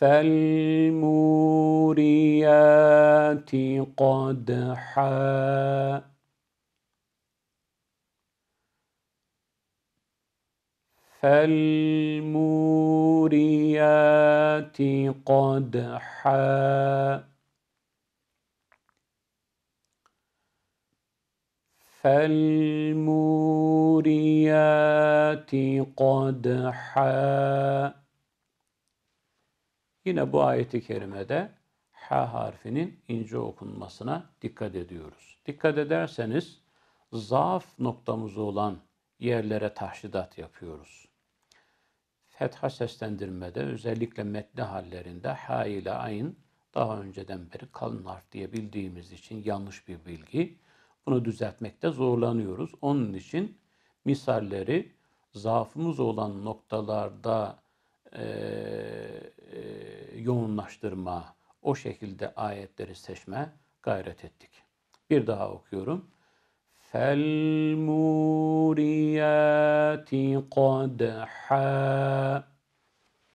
فالموريات قدحا فالموريات قدحا فالموريات قدحا Yine bu ayeti kerimede ha harfinin ince okunmasına dikkat ediyoruz. Dikkat ederseniz zaaf noktamız olan yerlere tahşidat yapıyoruz. Fetha seslendirmede özellikle metni hallerinde ha ile ayn daha önceden beri kalın harf diye bildiğimiz için yanlış bir bilgi. Bunu düzeltmekte zorlanıyoruz. Onun için misalleri zaafımız olan noktalarda e, e, yoğunlaştırma, o şekilde ayetleri seçme gayret ettik. Bir daha okuyorum. Fel muriyati